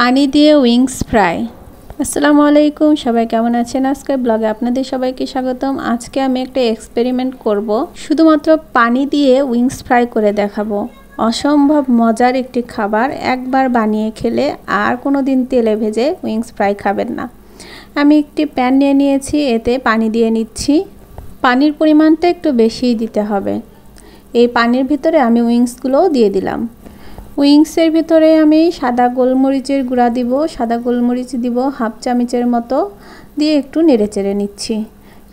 পানি দিয়ে wings fry আসসালামু আলাইকুম সবাই কেমন আছেন আজকের ব্লগে আপনাদের সবাইকে স্বাগতম আজকে আমি একটা এক্সপেরিমেন্ট করব শুধুমাত্র পানি দিয়ে উইংস ফ্রাই করে দেখাবো অসম্ভব মজার একটি খাবার একবার বানিয়ে খেলে আর কোনো দিন তেলে ভেজে উইংস ফ্রাই খাবেন না আমি একটি প্যান নিয়ে নিয়েছি এতে পানি দিয়ে নিচ্ছি পানির পরিমাণটা একটু বেশিই দিতে হবে এই পানির ভিতরে আমি উইংসগুলোও দিয়ে দিলাম উইংসের ভিতরে আমি সাদা গোলমরিচের গুঁড়া দিব সাদা গোলমরিচ দিব হাফ চামিচের মতো দিয়ে একটু নেড়ে চেড়ে নিচ্ছি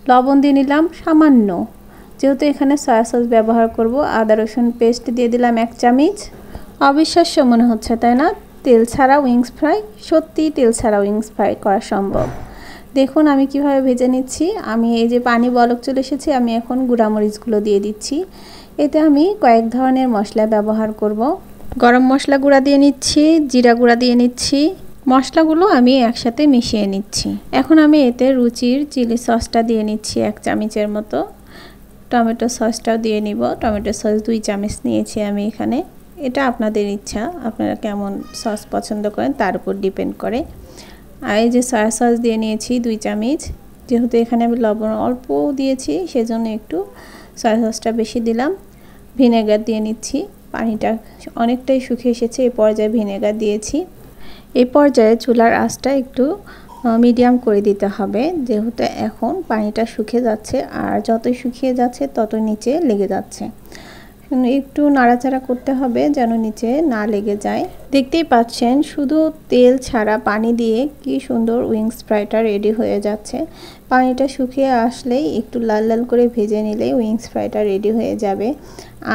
লবণ দিয়ে নিলাম সামান্য যেহেতু এখানে সয়া সস ব্যবহার করব আদা রসুন পেস্ট দিয়ে দিলাম এক চামিচ অবিশ্বাস্য মনে হচ্ছে তাই না তেল ছাড়া উইংস ফ্রাই সত্যি তেল ছাড়া উইংস ফ্রাই করা সম্ভব দেখুন আমি কিভাবে ভেজে নিচ্ছি আমি এই যে পানি বলক চলে এসেছি আমি এখন গুঁড়ামরিচগুলো দিয়ে দিচ্ছি এতে আমি কয়েক ধরনের মশলা ব্যবহার করব গরম মশলা গুঁড়া দিয়ে নিচ্ছি জিরা গুঁড়া দিয়ে নিচ্ছি মশলাগুলো আমি একসাথে মিশিয়ে নিচ্ছি এখন আমি এতে রুচির চিলি সসটা দিয়ে নিচ্ছি এক চামচের মতো টমেটো সসটাও দিয়ে নিব টমেটো সস দুই চামচ নিয়েছি আমি এখানে এটা আপনাদের ইচ্ছা আপনারা কেমন সস পছন্দ করেন তার উপর ডিপেন্ড করে আর এই যে সয়া সস দিয়ে নিয়েছি দুই চামচ যেহেতু এখানে আমি লবণ অল্প দিয়েছি সেজন্য একটু সয়া সসটা বেশি দিলাম ভিনেগার দিয়ে নিচ্ছি পানিটা অনেকটাই শুকিয়ে এসেছে এই পর্যায়ে ভিনেগার দিয়েছি এই পর্যায়ে চুলার আঁচটা একটু মিডিয়াম করে দিতে হবে যেহেতু এখন পানিটা শুকিয়ে যাচ্ছে আর যতই শুকিয়ে যাচ্ছে তত নিচে লেগে যাচ্ছে একটু নাড়াচাড়া করতে হবে যেন নিচে না লেগে যায় দেখতেই পাচ্ছেন শুধু তেল ছাড়া পানি দিয়ে কি সুন্দর উইংস ফ্রাইটা রেডি হয়ে যাচ্ছে পানিটা শুকিয়ে আসলেই একটু লাল লাল করে ভেজে নিলে উইংস ফ্রাইটা রেডি হয়ে যাবে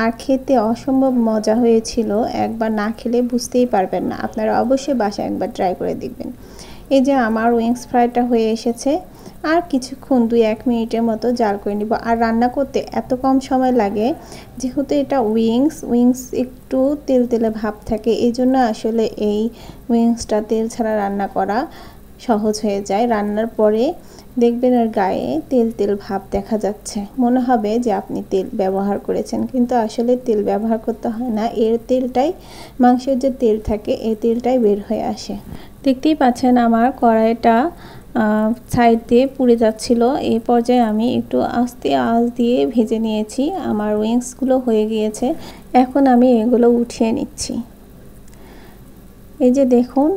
আর খেতে অসম্ভব মজা হয়েছিল একবার না খেলে বুঝতেই পারবেন না আপনারা অবশ্যই বাসা একবার ট্রাই করে দেখবেন এই যে আমার উইংস ফ্রাইটা হয়ে এসেছে আর কিছুক্ষণ দুই এক মিনিটের মতো জাল করে নিব আর রান্না করতে এত কম সময় লাগে যেহেতু এটা উইংস উইংস একটু তেল তেলে ভাব থাকে এই জন্য আসলে এই উইংসটা তেল ছাড়া রান্না করা সহজ হয়ে যায় রান্নার পরে দেখবেন আর গায়ে তেল তেল ভাব দেখা যাচ্ছে মনে হবে যে আপনি তেল ব্যবহার করেছেন কিন্তু আসলে তেল ব্যবহার করতে হয় না এর তেলটাই মাংসের যে তেল থাকে এই তেলটাই বের হয়ে আসে দেখতেই পাচ্ছেন আমার কড়াইটা সাইড দিয়ে পুড়ে যাচ্ছিল এই পর্যায়ে আমি একটু আস্তে আস দিয়ে ভেজে নিয়েছি আমার উইংসগুলো হয়ে গিয়েছে এখন আমি এগুলো উঠিয়ে নিচ্ছি এই যে দেখুন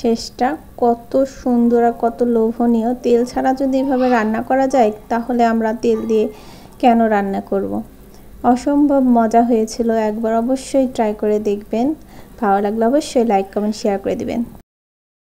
শেষটা কত সুন্দর আর কত লোভনীয় তেল ছাড়া যদি এভাবে রান্না করা যায় তাহলে আমরা তেল দিয়ে কেন রান্না করব। অসম্ভব মজা হয়েছিল একবার অবশ্যই ট্রাই করে দেখবেন ভালো লাগলে অবশ্যই লাইক কমেন্ট শেয়ার করে দিবেন